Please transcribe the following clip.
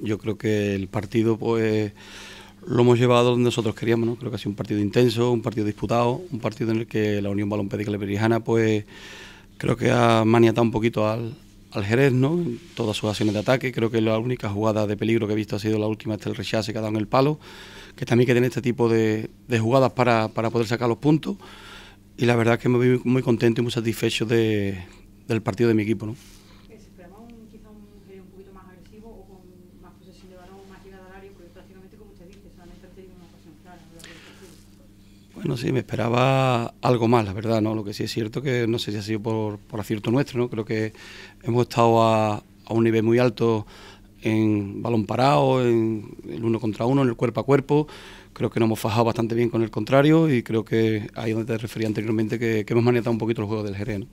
Yo creo que el partido pues lo hemos llevado donde nosotros queríamos, ¿no? Creo que ha sido un partido intenso, un partido disputado, un partido en el que la Unión Balón Leperijana pues creo que ha maniatado un poquito al, Jerez, ¿no? En todas sus acciones de ataque. Creo que la única jugada de peligro que he visto ha sido la última, hasta el rechace que ha dado en el palo, que también que tiene este tipo de, jugadas para, poder sacar los puntos. Y la verdad es que me voy muy contento y muy satisfecho del partido de mi equipo, ¿no? Bueno, sí, me esperaba algo más, la verdad, ¿no? Lo que sí es cierto que no sé si ha sido por, acierto nuestro, ¿no? Creo que hemos estado a, un nivel muy alto en balón parado, en el uno contra uno, en el cuerpo a cuerpo. Creo que nos hemos fajado bastante bien con el contrario y creo que ahí donde te refería anteriormente que, hemos manejado un poquito el juego del Jerez.